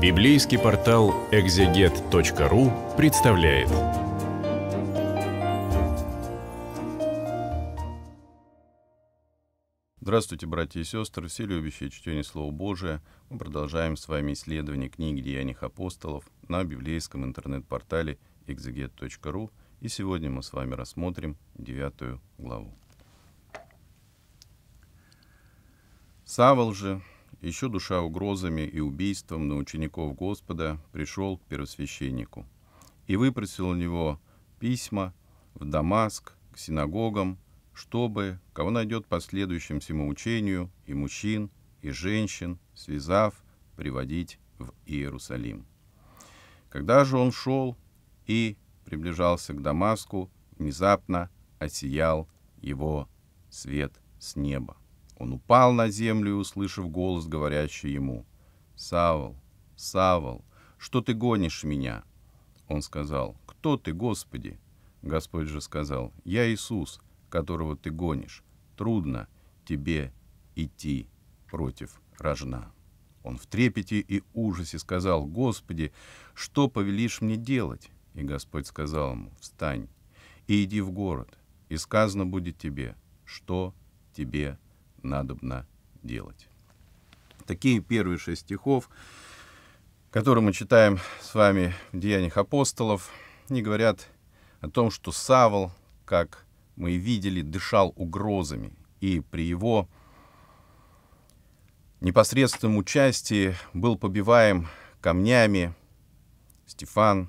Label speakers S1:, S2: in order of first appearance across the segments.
S1: Библейский портал экзегет.ру представляет. Здравствуйте, братья и сестры, все любящие чтение Слова Божия. Мы продолжаем с вами исследование книги «Деяниях апостолов» на библейском интернет-портале экзегет.ру. И сегодня мы с вами рассмотрим девятую главу. Савол же, еще душа угрозами и убийством на учеников Господа, пришел к первосвященнику и выпросил у него письма в Дамаск, к синагогам, чтобы, кого найдет последующим всему учению, и мужчин, и женщин, связав, приводить в Иерусалим. Когда же он шел и приближался к Дамаску, внезапно осиял его свет с неба. Он упал на землю услышав голос, говорящий ему, «Савол, Савол, что ты гонишь меня?» Он сказал, «Кто ты, Господи?» Господь же сказал, «Я Иисус, которого ты гонишь. Трудно тебе идти против рожна». Он в трепете и ужасе сказал, «Господи, что повелишь мне делать?» И Господь сказал ему, «Встань и иди в город, и сказано будет тебе, что тебе надобно делать. Такие первые шесть стихов, которые мы читаем с вами в «Деяниях апостолов», не говорят о том, что Савол, как мы и видели, дышал угрозами, и при его непосредственном участии был побиваем камнями Стефан,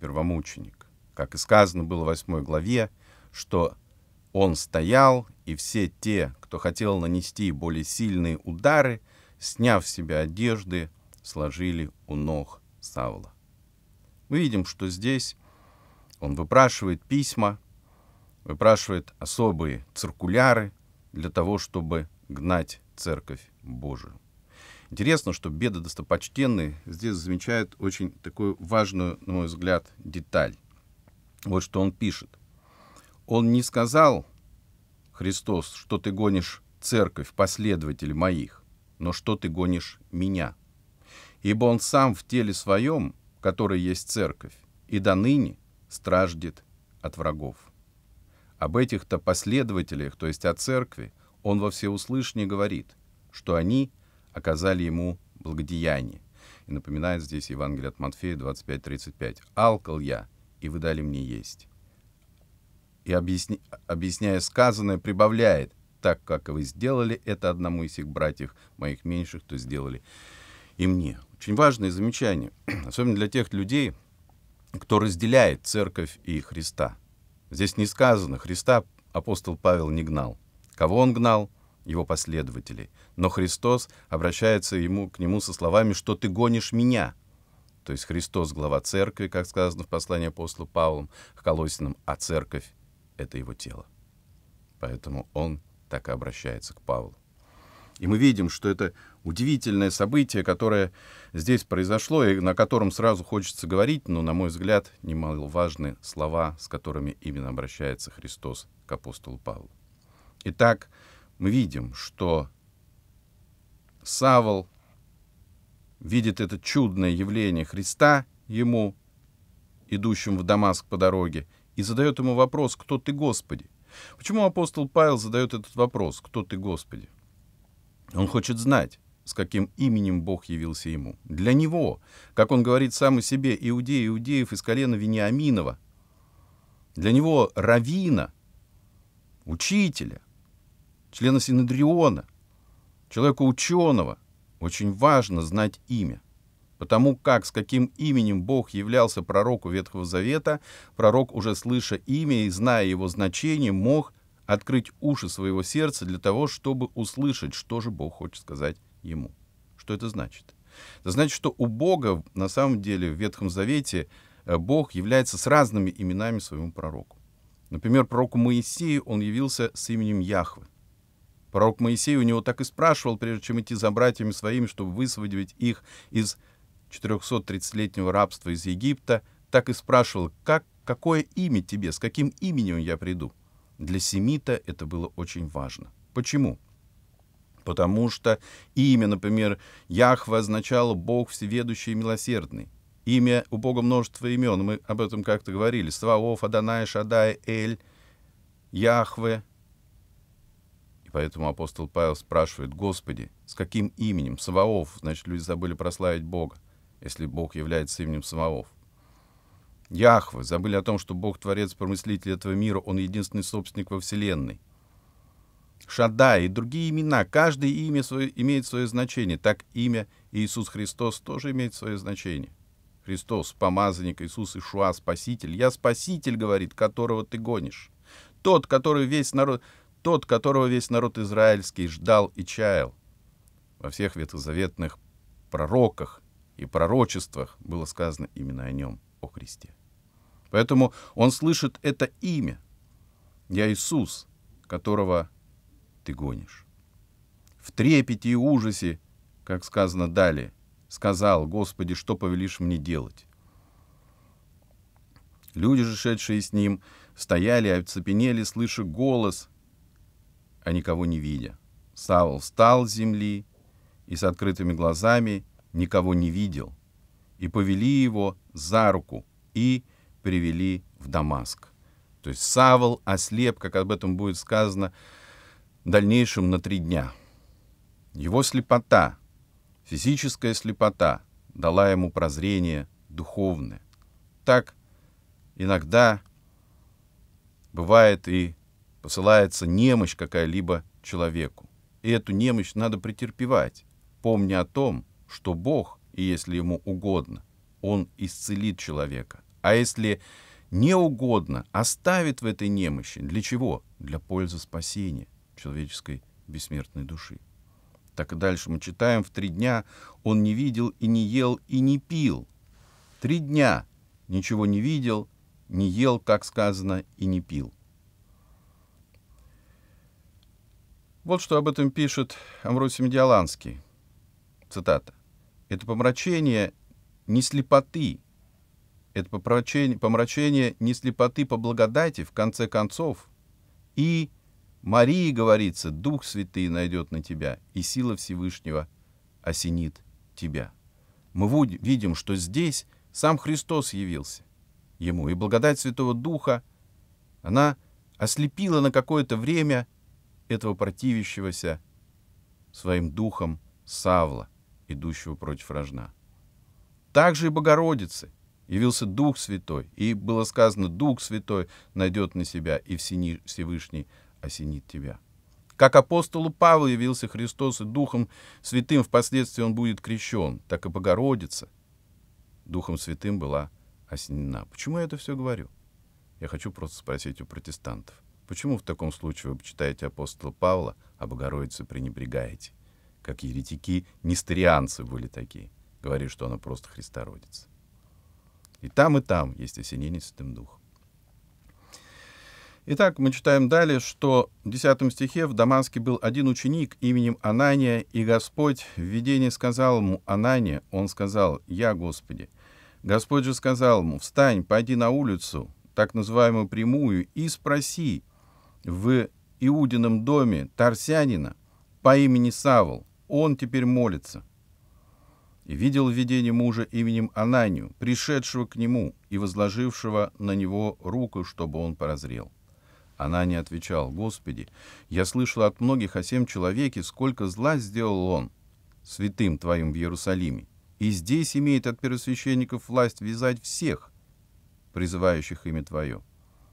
S1: первомученик. Как и сказано было в 8 главе, что он стоял, и все те, кто хотел нанести более сильные удары, сняв с себя одежды, сложили у ног Савла. Мы видим, что здесь он выпрашивает письма, выпрашивает особые циркуляры для того, чтобы гнать церковь Божию. Интересно, что беда достопочтенные здесь замечает очень такую важную, на мой взгляд, деталь. Вот что он пишет. Он не сказал, Христос, что ты гонишь церковь, последователь моих, но что ты гонишь меня. Ибо он сам в теле своем, который есть церковь, и до ныне страждет от врагов. Об этих-то последователях, то есть о церкви, он во всеуслышание говорит, что они оказали ему благодеяние. И напоминает здесь Евангелие от Матфея 25.35. «Алкал я, и вы дали мне есть» и, объясни... объясняя сказанное, прибавляет, так как вы сделали это одному из их братьев, моих меньших, то сделали и мне. Очень важное замечание, особенно для тех людей, кто разделяет церковь и Христа. Здесь не сказано, Христа апостол Павел не гнал. Кого он гнал? Его последователей. Но Христос обращается ему, к нему со словами, что ты гонишь меня. То есть Христос — глава церкви, как сказано в послании апостола Павлом к Колосинам, а церковь — это его тело. Поэтому он так и обращается к Павлу. И мы видим, что это удивительное событие, которое здесь произошло, и на котором сразу хочется говорить, но, на мой взгляд, немаловажны слова, с которыми именно обращается Христос к апостолу Павлу. Итак, мы видим, что Савол видит это чудное явление Христа ему, идущим в Дамаск по дороге, и задает ему вопрос «Кто ты, Господи?». Почему апостол Павел задает этот вопрос «Кто ты, Господи?». Он хочет знать, с каким именем Бог явился ему. Для него, как он говорит сам о себе, иудеи иудеев из колена Вениаминова. Для него равина, учителя, члена Синодриона, человека ученого, очень важно знать имя – Потому как, с каким именем Бог являлся пророку Ветхого Завета, пророк, уже слыша имя и зная его значение, мог открыть уши своего сердца для того, чтобы услышать, что же Бог хочет сказать ему. Что это значит? Это значит, что у Бога на самом деле в Ветхом Завете э, Бог является с разными именами своему пророку. Например, пророку Моисею он явился с именем Яхвы. Пророк Моисей у него так и спрашивал, прежде чем идти за братьями своими, чтобы высвободить их из 430-летнего рабства из Египта, так и спрашивал, как, какое имя тебе, с каким именем я приду. Для семита это было очень важно. Почему? Потому что имя, например, Яхва означало «Бог всеведущий и милосердный». Имя у Бога множество имен, мы об этом как-то говорили. Сваоф, Адонай, Шадай, Эль, Яхве. И поэтому апостол Павел спрашивает, «Господи, с каким именем?» Саваоф, значит, люди забыли прославить Бога если Бог является именем самого. Яхвы забыли о том, что Бог — творец, промыслитель этого мира, Он единственный собственник во Вселенной. Шадай и другие имена, каждое имя свое, имеет свое значение. Так имя Иисус Христос тоже имеет свое значение. Христос, помазанник, Иисус Ишуа, Спаситель. Я Спаситель, говорит, которого ты гонишь. Тот, который весь народ, тот, которого весь народ израильский ждал и чаял. Во всех ветхозаветных пророках и пророчествах было сказано именно о нем, о Христе. Поэтому он слышит это имя. Я Иисус, которого ты гонишь. В трепете и ужасе, как сказано далее, сказал, Господи, что повелишь мне делать? Люди же, шедшие с ним, стояли, оцепенели, слыша голос, а никого не видя. Савл встал с земли и с открытыми глазами никого не видел, и повели его за руку и привели в Дамаск. То есть Савол ослеп, как об этом будет сказано, в дальнейшем на три дня. Его слепота, физическая слепота, дала ему прозрение духовное. Так иногда бывает и посылается немощь какая-либо человеку. И эту немощь надо претерпевать, помня о том, что Бог, и если ему угодно, он исцелит человека. А если не угодно, оставит в этой немощи. Для чего? Для пользы спасения человеческой бессмертной души. Так и дальше мы читаем, в три дня он не видел и не ел и не пил. Три дня ничего не видел, не ел, как сказано, и не пил. Вот что об этом пишет Амросий Медиаланский. Цитата. Это помрачение не слепоты, это помрачение, помрачение не слепоты по благодати, в конце концов. И Марии говорится, Дух Святый найдет на тебя, и сила Всевышнего осенит тебя. Мы видим, что здесь сам Христос явился ему, и благодать Святого Духа, она ослепила на какое-то время этого противящегося своим духом Савла идущего против рожна. Также и Богородицы явился Дух Святой, и было сказано, Дух Святой найдет на себя, и Всевышний осенит тебя. Как апостолу Павлу явился Христос и Духом Святым, впоследствии он будет крещен, так и Богородица Духом Святым была осенена. Почему я это все говорю? Я хочу просто спросить у протестантов. Почему в таком случае вы почитаете апостола Павла, а Богородицу пренебрегаете? как еретики, нестерианцы были такие. Говорили, что она просто христородица. И там, и там есть осенение Святым Духом. Итак, мы читаем далее, что в 10 стихе в Дамаске был один ученик именем Анания, и Господь в видении сказал ему, Анания, он сказал, «Я, Господи». Господь же сказал ему, «Встань, пойди на улицу, так называемую прямую, и спроси в Иудином доме Тарсянина по имени Савл, он теперь молится. И видел видение мужа именем Ананию, пришедшего к нему и возложившего на него руку, чтобы он прозрел. Анания отвечал, «Господи, я слышал от многих о сем человеке, сколько зла сделал он святым твоим в Иерусалиме, и здесь имеет от первосвященников власть вязать всех, призывающих имя твое».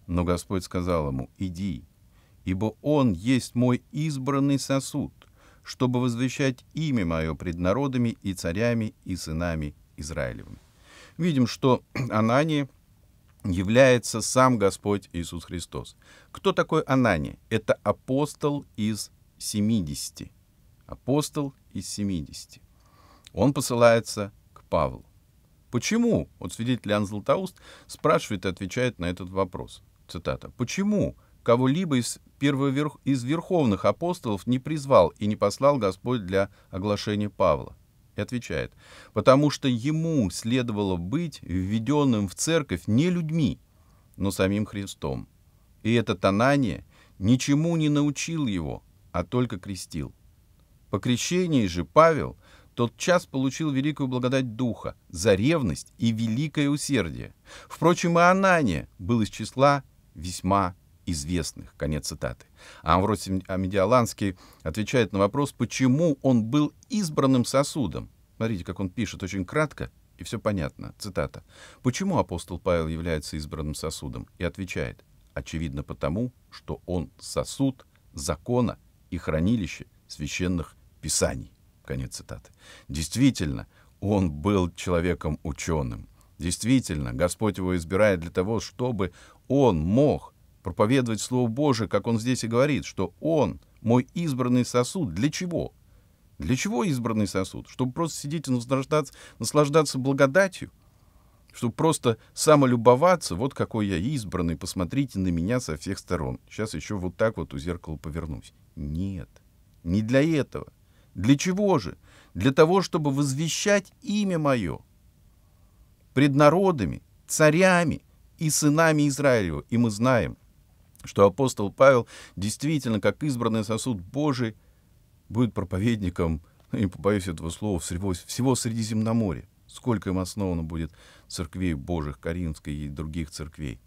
S1: Но Господь сказал ему, «Иди, ибо он есть мой избранный сосуд, чтобы возвещать имя мое пред народами и царями и сынами Израилевым». Видим, что Анания является сам Господь Иисус Христос. Кто такой Анания? Это апостол из 70. Апостол из 70. Он посылается к Павлу. Почему? Вот свидетель Иоанн Златоуст спрашивает и отвечает на этот вопрос. Цитата. «Почему кого-либо из первый из верховных апостолов не призвал и не послал Господь для оглашения Павла? И отвечает, потому что ему следовало быть введенным в церковь не людьми, но самим Христом. И это Танание ничему не научил его, а только крестил. По крещении же Павел тот час получил великую благодать Духа за ревность и великое усердие. Впрочем, и Анания был из числа весьма известных. Конец цитаты. А Амвросий Амедиаланский отвечает на вопрос, почему он был избранным сосудом. Смотрите, как он пишет, очень кратко, и все понятно. Цитата. «Почему апостол Павел является избранным сосудом?» И отвечает. «Очевидно потому, что он сосуд закона и хранилище священных писаний». Конец цитаты. Действительно, он был человеком ученым. Действительно, Господь его избирает для того, чтобы он мог проповедовать Слово Божие, как он здесь и говорит, что он мой избранный сосуд. Для чего? Для чего избранный сосуд? Чтобы просто сидеть и наслаждаться, наслаждаться благодатью? Чтобы просто самолюбоваться, вот какой я избранный, посмотрите на меня со всех сторон. Сейчас еще вот так вот у зеркала повернусь. Нет, не для этого. Для чего же? Для того, чтобы возвещать имя мое пред народами, царями и сынами Израилева. И мы знаем, что апостол Павел действительно, как избранный сосуд Божий, будет проповедником, ну, не побоюсь этого слова, всего, всего Средиземноморья. Сколько им основано будет церквей Божьих, Каринской и других церквей.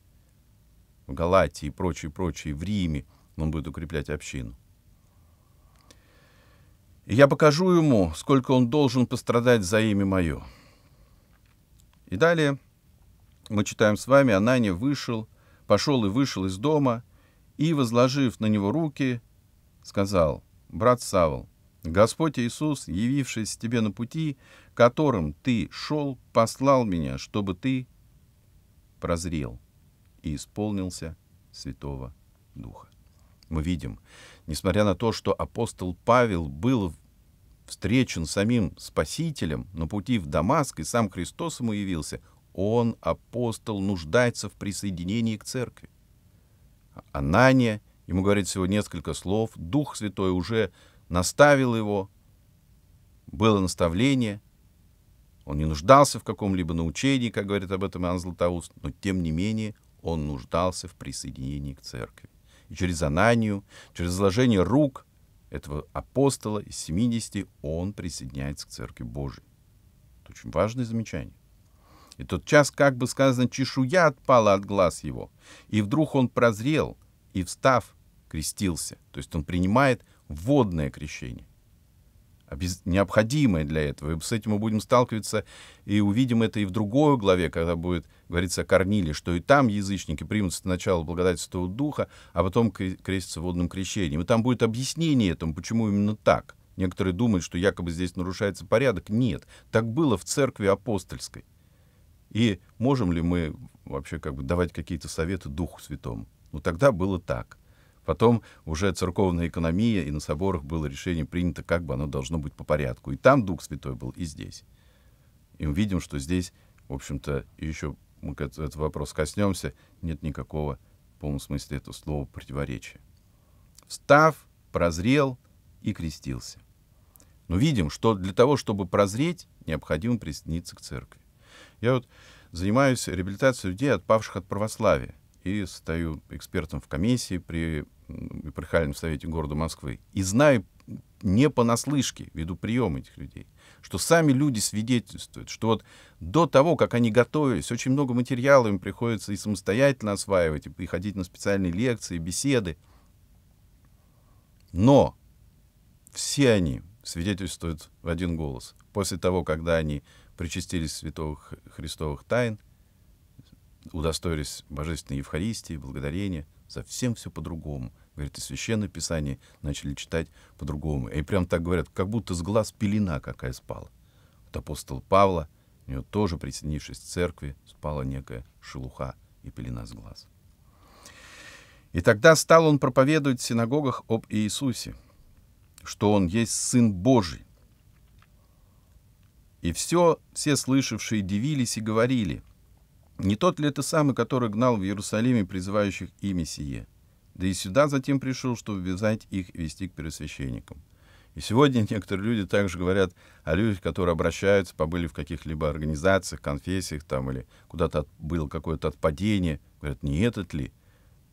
S1: В Галатии и прочее, прочее, в Риме он будет укреплять общину. И я покажу ему, сколько он должен пострадать за имя мое. И далее мы читаем с вами, Анания вышел – пошел и вышел из дома и, возложив на него руки, сказал, «Брат Савл, Господь Иисус, явившись тебе на пути, которым ты шел, послал меня, чтобы ты прозрел и исполнился Святого Духа». Мы видим, несмотря на то, что апостол Павел был встречен самим Спасителем на пути в Дамаск, и сам Христос ему явился – он, апостол, нуждается в присоединении к церкви. Анания, ему говорит всего несколько слов, Дух Святой уже наставил его, было наставление, он не нуждался в каком-либо научении, как говорит об этом Иоанн Златоуст, но тем не менее он нуждался в присоединении к церкви. И через Ананию, через изложение рук этого апостола из 70 он присоединяется к Церкви Божией. Это очень важное замечание. И тот час, как бы сказано, чешуя отпала от глаз его. И вдруг он прозрел, и, встав, крестился. То есть он принимает водное крещение необходимое для этого. И с этим мы будем сталкиваться и увидим это и в другой главе, когда будет говорится о Корниле, что и там язычники примут сначала благодать Святого Духа, а потом крестятся водным крещением. И там будет объяснение этому, почему именно так. Некоторые думают, что якобы здесь нарушается порядок. Нет, так было в церкви апостольской. И можем ли мы вообще как бы давать какие-то советы Духу Святому? Ну тогда было так. Потом уже церковная экономия, и на соборах было решение принято, как бы оно должно быть по порядку. И там Дух Святой был, и здесь. И мы видим, что здесь, в общем-то, еще мы к этот вопрос коснемся, нет никакого, в полном смысле этого слова, противоречия. Встав, прозрел и крестился. Но видим, что для того, чтобы прозреть, необходимо присоединиться к церкви. Я вот занимаюсь реабилитацией людей, отпавших от православия, и стою экспертом в комиссии при Епархиальном совете города Москвы. И знаю не понаслышке, ввиду прием этих людей, что сами люди свидетельствуют, что вот до того, как они готовились, очень много материала им приходится и самостоятельно осваивать, и приходить на специальные лекции, беседы. Но все они свидетельствуют в один голос. После того, когда они причастились святых Христовых тайн, удостоились божественной Евхаристии, благодарения, совсем все по-другому. Говорит, и Священное Писание начали читать по-другому. И прям так говорят, как будто с глаз пелена какая спала. Вот апостол Павла, у него тоже, присоединившись к церкви, спала некая шелуха и пелена с глаз. И тогда стал он проповедовать в синагогах об Иисусе, что он есть Сын Божий, и все, все слышавшие дивились и говорили, не тот ли это самый, который гнал в Иерусалиме призывающих имя сие? Да и сюда затем пришел, чтобы вязать их и вести к пересвященникам. И сегодня некоторые люди также говорят о людях, которые обращаются, побыли в каких-либо организациях, конфессиях там, или куда-то от, было какое-то отпадение. Говорят, не этот ли?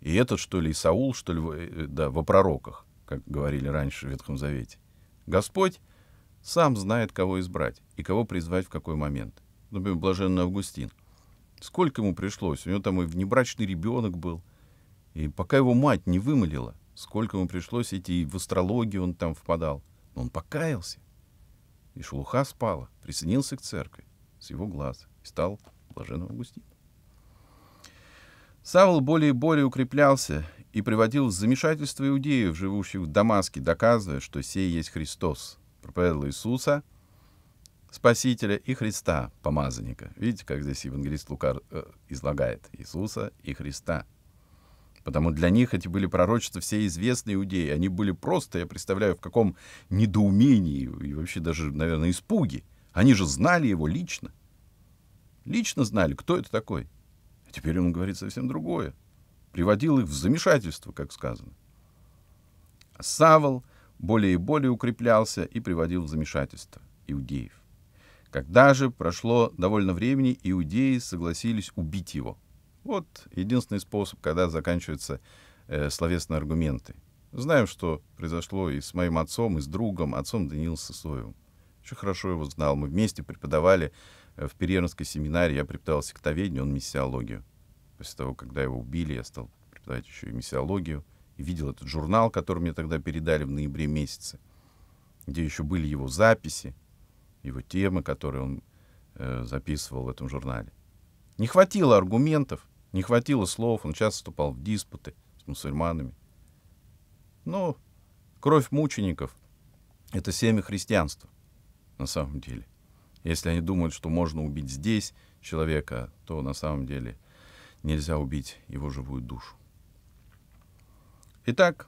S1: И этот, что ли, и Саул, что ли, э, э, да, во пророках, как говорили раньше в Ветхом Завете. Господь сам знает, кого избрать и кого призвать в какой момент. Например, блаженный Августин. Сколько ему пришлось? У него там и внебрачный ребенок был. И пока его мать не вымолила, сколько ему пришлось идти, и в астрологию он там впадал. Но он покаялся. И шелуха спала, присоединился к церкви с его глаз и стал блаженным Августином. Савл более и более укреплялся и приводил в замешательство иудеев, живущих в Дамаске, доказывая, что сей есть Христос проповедовал Иисуса, Спасителя и Христа, помазанника. Видите, как здесь евангелист Лука э, излагает Иисуса и Христа. Потому для них эти были пророчества все известные иудеи. Они были просто, я представляю, в каком недоумении и вообще даже, наверное, испуге. Они же знали его лично. Лично знали, кто это такой. А теперь он говорит совсем другое. Приводил их в замешательство, как сказано. А Савол — более и более укреплялся и приводил в замешательство иудеев. Когда же прошло довольно времени, иудеи согласились убить его. Вот единственный способ, когда заканчиваются э, словесные аргументы. Знаем, что произошло и с моим отцом, и с другом, отцом Даниилом Сысоевым. Еще хорошо его знал. Мы вместе преподавали э, в Перернской семинаре. Я преподавал сектоведение, он миссиологию. После того, когда его убили, я стал преподавать еще и миссиологию видел этот журнал, который мне тогда передали в ноябре месяце, где еще были его записи, его темы, которые он э, записывал в этом журнале. Не хватило аргументов, не хватило слов, он часто вступал в диспуты с мусульманами. Но кровь мучеников — это семя христианства на самом деле. Если они думают, что можно убить здесь человека, то на самом деле нельзя убить его живую душу. Итак,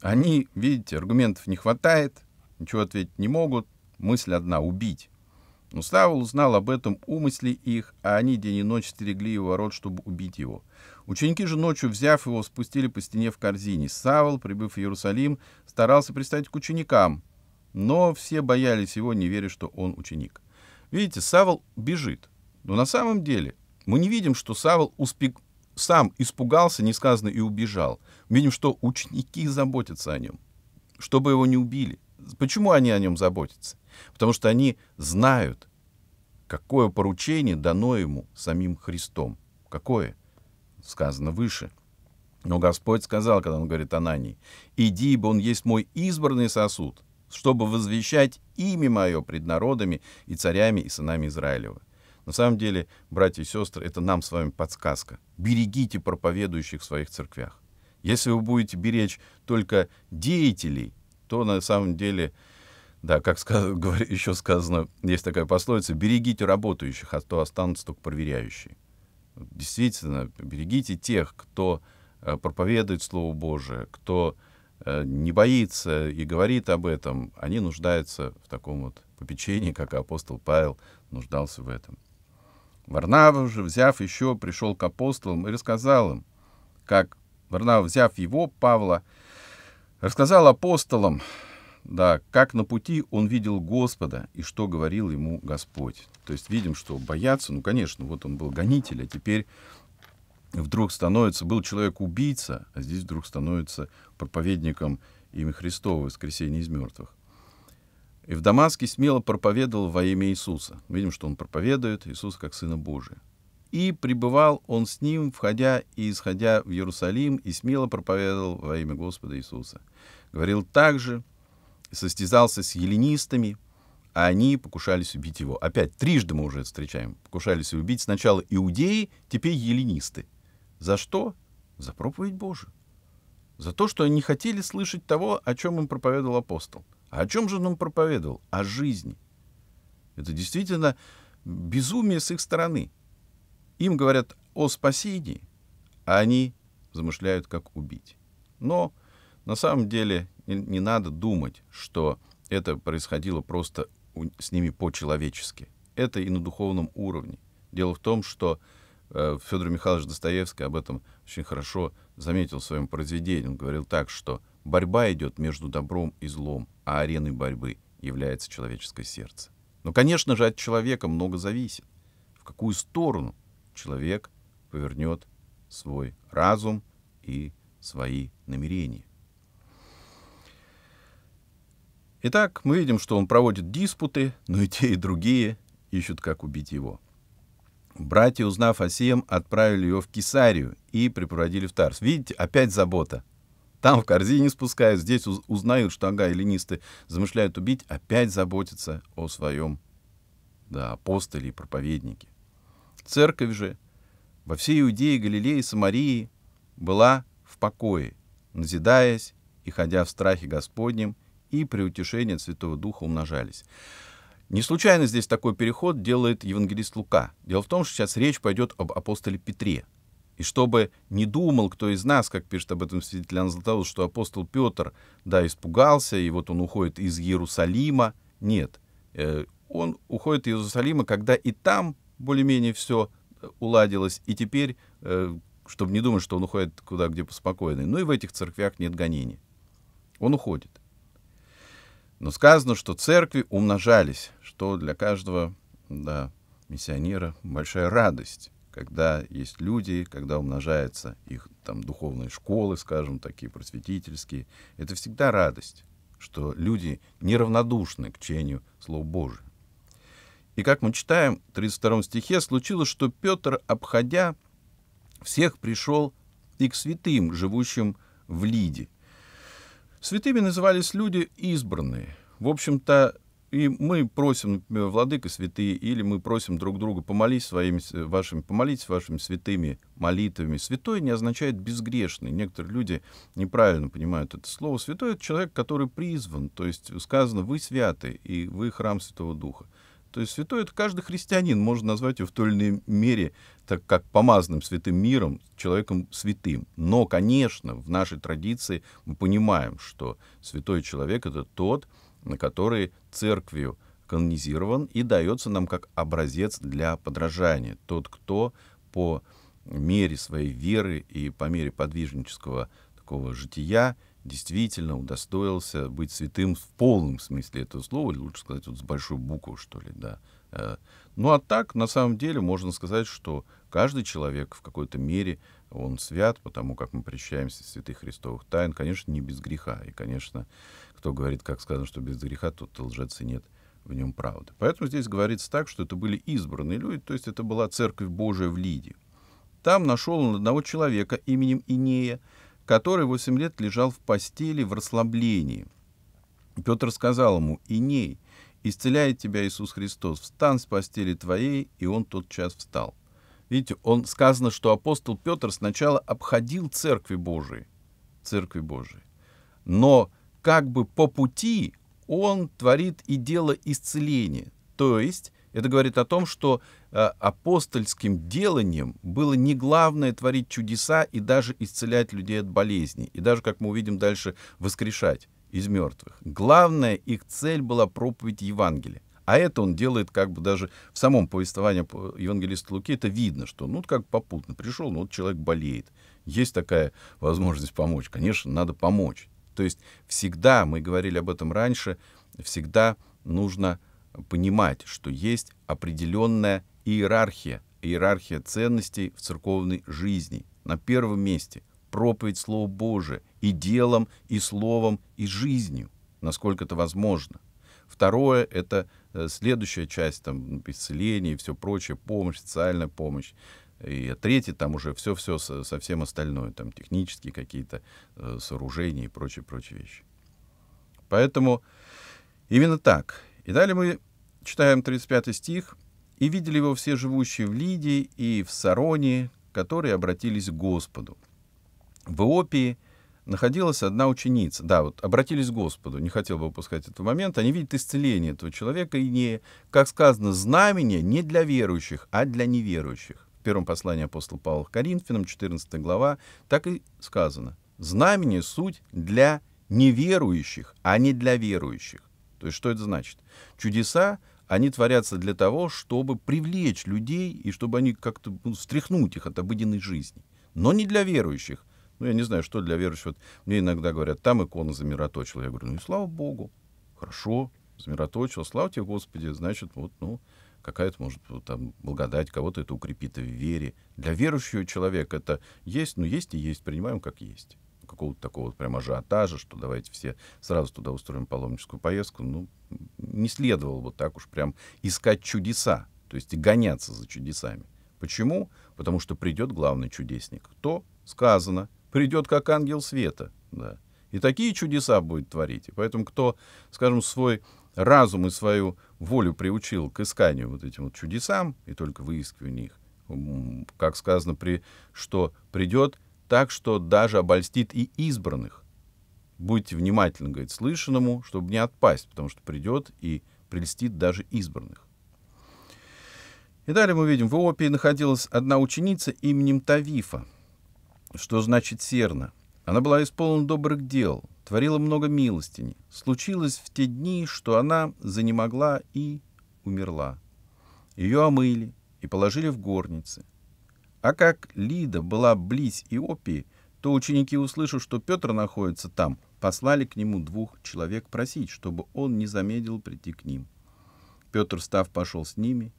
S1: они, видите, аргументов не хватает, ничего ответить не могут, мысль одна — убить. Но Савл узнал об этом умысле их, а они день и ночь стерегли его рот, чтобы убить его. Ученики же ночью, взяв его, спустили по стене в корзине. Савл, прибыв в Иерусалим, старался представить к ученикам, но все боялись его, не веря, что он ученик. Видите, Савл бежит. Но на самом деле мы не видим, что Савл успе сам испугался несказанно и убежал. видим, что ученики заботятся о нем, чтобы его не убили. Почему они о нем заботятся? Потому что они знают, какое поручение дано ему самим Христом. Какое? Сказано выше. Но Господь сказал, когда он говорит Анании, «Иди, ибо он есть мой избранный сосуд, чтобы возвещать имя мое пред народами и царями и сынами Израилева». На самом деле, братья и сестры, это нам с вами подсказка. Берегите проповедующих в своих церквях. Если вы будете беречь только деятелей, то на самом деле, да, как сказано, еще сказано, есть такая пословица, берегите работающих, а то останутся только проверяющие. Действительно, берегите тех, кто э, проповедует Слово Божие, кто э, не боится и говорит об этом, они нуждаются в таком вот попечении, как апостол Павел нуждался в этом. Варнава же, взяв еще, пришел к апостолам и рассказал им, как Варнава, взяв его, Павла, рассказал апостолам, да, как на пути он видел Господа и что говорил ему Господь. То есть видим, что бояться, ну, конечно, вот он был гонитель, а теперь вдруг становится, был человек убийца, а здесь вдруг становится проповедником имя Христова, воскресения из мертвых. И в Дамаске смело проповедовал во имя Иисуса. Мы видим, что он проповедует Иисуса как Сына Божия. И пребывал он с ним, входя и исходя в Иерусалим, и смело проповедовал во имя Господа Иисуса. Говорил также, состязался с еленистами, а они покушались убить его. Опять трижды мы уже это встречаем. Покушались убить сначала иудеи, теперь еленисты. За что? За проповедь Божию. За то, что они хотели слышать того, о чем им проповедовал апостол. А о чем же он проповедовал? О жизни. Это действительно безумие с их стороны. Им говорят о спасении, а они замышляют, как убить. Но на самом деле не, надо думать, что это происходило просто с ними по-человечески. Это и на духовном уровне. Дело в том, что э, Федор Михайлович Достоевский об этом очень хорошо заметил в своем произведении. Он говорил так, что Борьба идет между добром и злом, а ареной борьбы является человеческое сердце. Но, конечно же, от человека много зависит. В какую сторону человек повернет свой разум и свои намерения. Итак, мы видим, что он проводит диспуты, но и те, и другие ищут, как убить его. Братья, узнав о сем, отправили его в Кесарию и припроводили в Тарс. Видите, опять забота там в корзине спускают, здесь узнают, что ага, эллинисты замышляют убить, опять заботятся о своем, да, апостоле и проповеднике. Церковь же во всей Иудее, Галилее, и Самарии была в покое, назидаясь и ходя в страхе Господнем, и при утешении Святого Духа умножались. Не случайно здесь такой переход делает евангелист Лука. Дело в том, что сейчас речь пойдет об апостоле Петре – и чтобы не думал кто из нас, как пишет об этом свидетель Иоанн Златоуст, что апостол Петр, да, испугался, и вот он уходит из Иерусалима. Нет, э, он уходит из Иерусалима, когда и там более-менее все э, уладилось, и теперь, э, чтобы не думать, что он уходит куда, где поспокойный. Ну и в этих церквях нет гонений. Он уходит. Но сказано, что церкви умножались, что для каждого, да, миссионера большая радость когда есть люди, когда умножаются их там духовные школы, скажем, такие просветительские, это всегда радость, что люди неравнодушны к чению Слова Божия. И как мы читаем в 32 стихе, случилось, что Петр, обходя всех, пришел и к святым, живущим в Лиде. Святыми назывались люди избранные. В общем-то, и мы просим, например, владыка святые, или мы просим друг друга помолись своими вашими, помолитесь вашими святыми молитвами. Святой не означает безгрешный. Некоторые люди неправильно понимают это слово. Святой — это человек, который призван. То есть сказано, вы святы, и вы храм Святого Духа. То есть святой — это каждый христианин, можно назвать его в той или иной мере, так как помазанным святым миром, человеком святым. Но, конечно, в нашей традиции мы понимаем, что святой человек — это тот, на который церковью канонизирован и дается нам как образец для подражания. Тот, кто по мере своей веры и по мере подвижнического такого жития действительно удостоился быть святым в полном смысле этого слова, или лучше сказать, вот с большой буквы, что ли, да. Э, ну а так, на самом деле, можно сказать, что каждый человек в какой-то мере он свят, потому как мы в святых христовых тайн, конечно, не без греха. И, конечно, кто говорит, как сказано, что без греха, тот лжец и нет в нем правды. Поэтому здесь говорится так, что это были избранные люди, то есть это была церковь Божия в Лиде. Там нашел он одного человека именем Инея, который 8 лет лежал в постели в расслаблении. Петр сказал ему, «Иней, исцеляет тебя Иисус Христос, встань с постели твоей», и он тот час встал. Видите, он сказано, что апостол Петр сначала обходил церкви Божии, церкви Божией, но как бы по пути он творит и дело исцеления. То есть это говорит о том, что э, апостольским деланием было не главное творить чудеса и даже исцелять людей от болезней, и даже, как мы увидим дальше, воскрешать из мертвых. Главная их цель была проповедь Евангелия. А это он делает как бы даже в самом повествовании евангелиста Луки, это видно, что ну как попутно пришел, ну вот человек болеет. Есть такая возможность помочь. Конечно, надо помочь. То есть всегда, мы говорили об этом раньше, всегда нужно понимать, что есть определенная иерархия, иерархия ценностей в церковной жизни. На первом месте проповедь Слова Божия и делом, и словом, и жизнью, насколько это возможно. Второе — это Э, следующая часть, там, ну, типа, исцеление и все прочее, помощь, социальная помощь. И третий там уже все-все совсем остальное, там технические какие-то э, сооружения и прочие-прочие вещи. Поэтому именно так. И далее мы читаем 35 стих. «И видели его все живущие в Лидии и в Сароне, которые обратились к Господу. В Иопии — находилась одна ученица. Да, вот обратились к Господу, не хотел бы упускать этот момент. Они видят исцеление этого человека, и не, как сказано, знамение не для верующих, а для неверующих. В первом послании апостола Павла к Коринфянам, 14 глава, так и сказано. Знамение — суть для неверующих, а не для верующих. То есть что это значит? Чудеса, они творятся для того, чтобы привлечь людей и чтобы они как-то ну, встряхнуть их от обыденной жизни. Но не для верующих, ну, я не знаю, что для верующего Вот мне иногда говорят, там икона замироточила. Я говорю, ну и слава Богу, хорошо, замироточила, слава тебе, Господи, значит, вот, ну, какая-то, может, там, благодать, кого-то это укрепит в вере. Для верующего человека это есть, ну, есть и есть, принимаем как есть. Какого-то такого вот прям ажиотажа, что давайте все сразу туда устроим паломническую поездку, ну, не следовало бы так уж прям искать чудеса, то есть и гоняться за чудесами. Почему? Потому что придет главный чудесник. То сказано, придет как ангел света. Да. И такие чудеса будет творить. И поэтому кто, скажем, свой разум и свою волю приучил к исканию вот этим вот чудесам и только выискиванию их, как сказано, при, что придет так, что даже обольстит и избранных. Будьте внимательны, говорит, слышанному, чтобы не отпасть, потому что придет и прельстит даже избранных. И далее мы видим, в Иопии находилась одна ученица именем Тавифа, что значит серна? Она была исполнена добрых дел, творила много милостини. Случилось в те дни, что она занемогла и умерла. Ее омыли и положили в горницы. А как Лида была близ Иопии, то ученики, услышав, что Петр находится там, послали к нему двух человек просить, чтобы он не замедлил прийти к ним. Петр, став пошел с ними,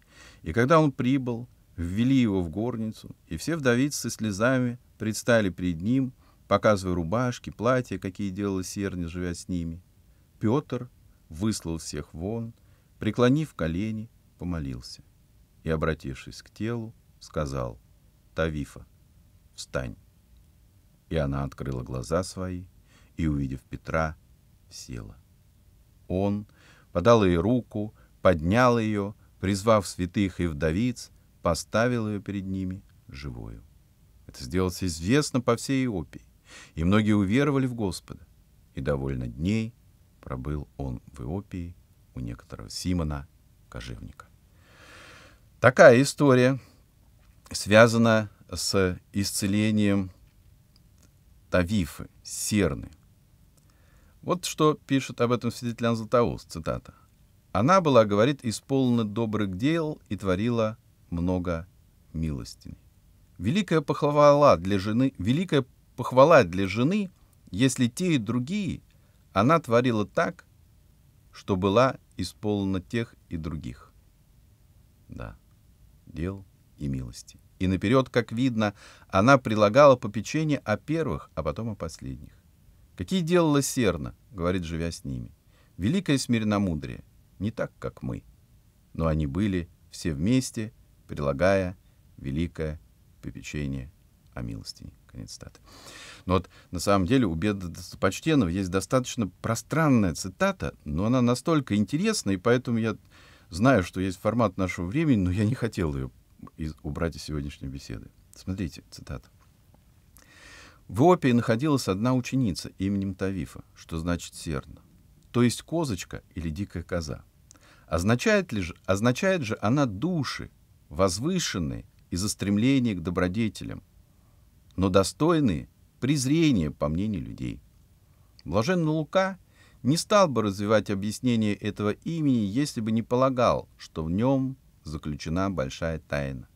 S1: и когда он прибыл, ввели его в горницу, и все вдовицы слезами предстали перед ним, показывая рубашки, платья, какие делала Серня, живя с ними. Петр выслал всех вон, преклонив колени, помолился и, обратившись к телу, сказал «Тавифа, встань». И она открыла глаза свои и, увидев Петра, села. Он подал ей руку, поднял ее, призвав святых и вдовиц, поставил ее перед ними живую. Это сделалось известно по всей Иопии, и многие уверовали в Господа. И довольно дней пробыл он в Иопии у некоторого Симона Кожевника. Такая история связана с исцелением Тавифы, Серны. Вот что пишет об этом свидетель Златоуст, цитата. «Она была, говорит, исполнена добрых дел и творила много милостыней. Великая похвала для жены, великая похвала для жены, если те и другие, она творила так, что была исполнена тех и других. Да, дел и милости. И наперед, как видно, она прилагала попечение о первых, а потом о последних. Какие делала серна, говорит, живя с ними. Великое смиренномудрие, не так, как мы. Но они были все вместе — прилагая великое попечение о милостине. Конец цитаты. Но вот на самом деле у Беда Достопочтенного есть достаточно пространная цитата, но она настолько интересна, и поэтому я знаю, что есть формат нашего времени, но я не хотел ее из, убрать из сегодняшней беседы. Смотрите, цитата. В Опии находилась одна ученица именем Тавифа, что значит серна, то есть козочка или дикая коза. Означает, ли же, означает же она души, возвышенные из-за стремления к добродетелям, но достойны презрения, по мнению людей. Блаженный Лука не стал бы развивать объяснение этого имени, если бы не полагал, что в нем заключена большая тайна.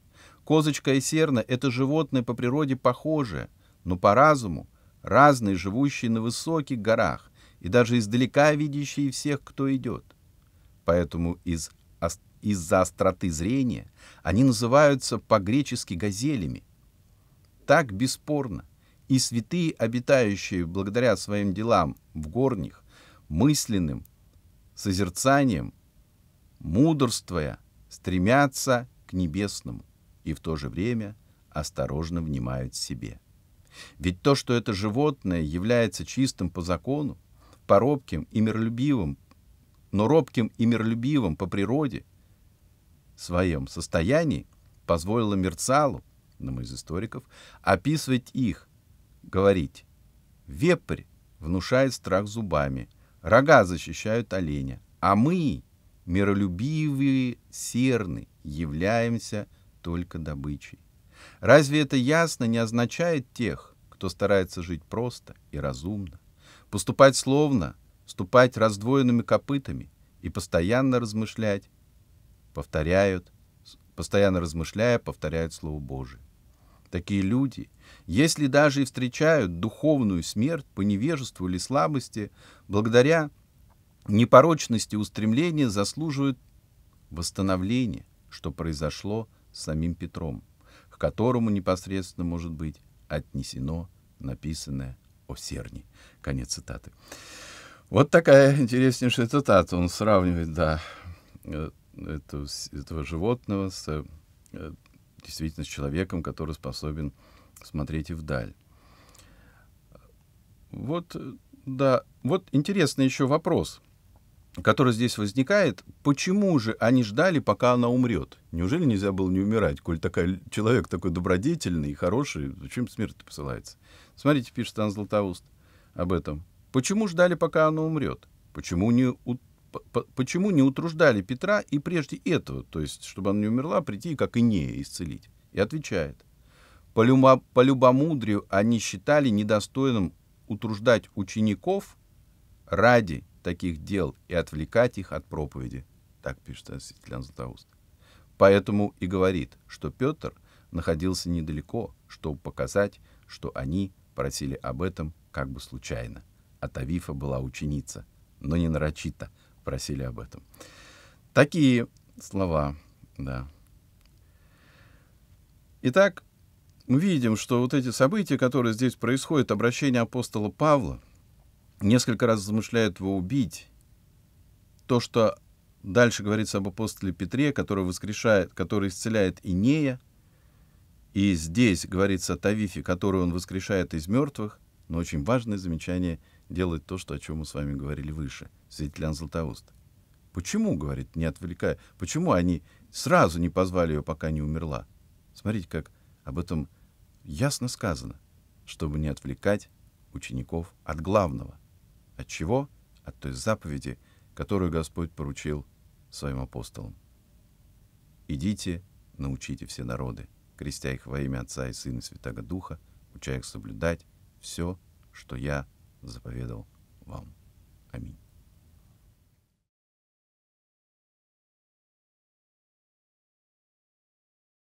S1: Козочка и серна – это животные по природе похожие, но по разуму разные, живущие на высоких горах и даже издалека видящие всех, кто идет. Поэтому из из-за остроты зрения они называются по-гречески газелями. Так бесспорно. И святые, обитающие благодаря своим делам в горних, мысленным, созерцанием, мудрствуя, стремятся к небесному и в то же время осторожно внимают себе. Ведь то, что это животное является чистым по закону, поробким и миролюбивым, но робким и миролюбивым по природе, своем состоянии позволила Мерцалу, одному из историков, описывать их, говорить «Вепрь внушает страх зубами, рога защищают оленя, а мы, миролюбивые серны, являемся только добычей». Разве это ясно не означает тех, кто старается жить просто и разумно, поступать словно, ступать раздвоенными копытами и постоянно размышлять, повторяют, постоянно размышляя, повторяют Слово Божие. Такие люди, если даже и встречают духовную смерть по невежеству или слабости, благодаря непорочности устремления заслуживают восстановления, что произошло с самим Петром, к которому непосредственно может быть отнесено написанное о Серне. Конец цитаты. Вот такая интереснейшая цитата. Он сравнивает, да, э, эту, этого животного с, э, действительно с человеком, который способен смотреть и вдаль. Вот, э, да, вот интересный еще вопрос, который здесь возникает. Почему же они ждали, пока она умрет? Неужели нельзя было не умирать, коль такой, человек такой добродетельный и хороший, зачем смерть посылается? Смотрите, пишет Ан Златоуст об этом. Почему ждали, пока она умрет? Почему не, у, почему не утруждали Петра и прежде этого, то есть, чтобы она не умерла, а прийти как и не исцелить? И отвечает, по, любо, по любомудрию они считали недостойным утруждать учеников ради таких дел и отвлекать их от проповеди. Так пишет Светлян Златоуст. Поэтому и говорит, что Петр находился недалеко, чтобы показать, что они просили об этом как бы случайно. А Тавифа была ученица, но не нарочито – просили об этом. Такие слова, да. Итак, мы видим, что вот эти события, которые здесь происходят, обращение апостола Павла, несколько раз замышляют его убить. То, что дальше говорится об апостоле Петре, который воскрешает, который исцеляет Инея, и здесь говорится о Тавифе, который он воскрешает из мертвых, но очень важное замечание – делает то, что, о чем мы с вами говорили выше, Светлян Златоуст. Почему, говорит, не отвлекая, почему они сразу не позвали ее, пока не умерла? Смотрите, как об этом ясно сказано, чтобы не отвлекать учеников от главного. От чего? От той заповеди, которую Господь поручил своим апостолам. «Идите, научите все народы, крестя их во имя Отца и Сына и Святаго Духа, уча их соблюдать все, что я заповедал вам. Аминь.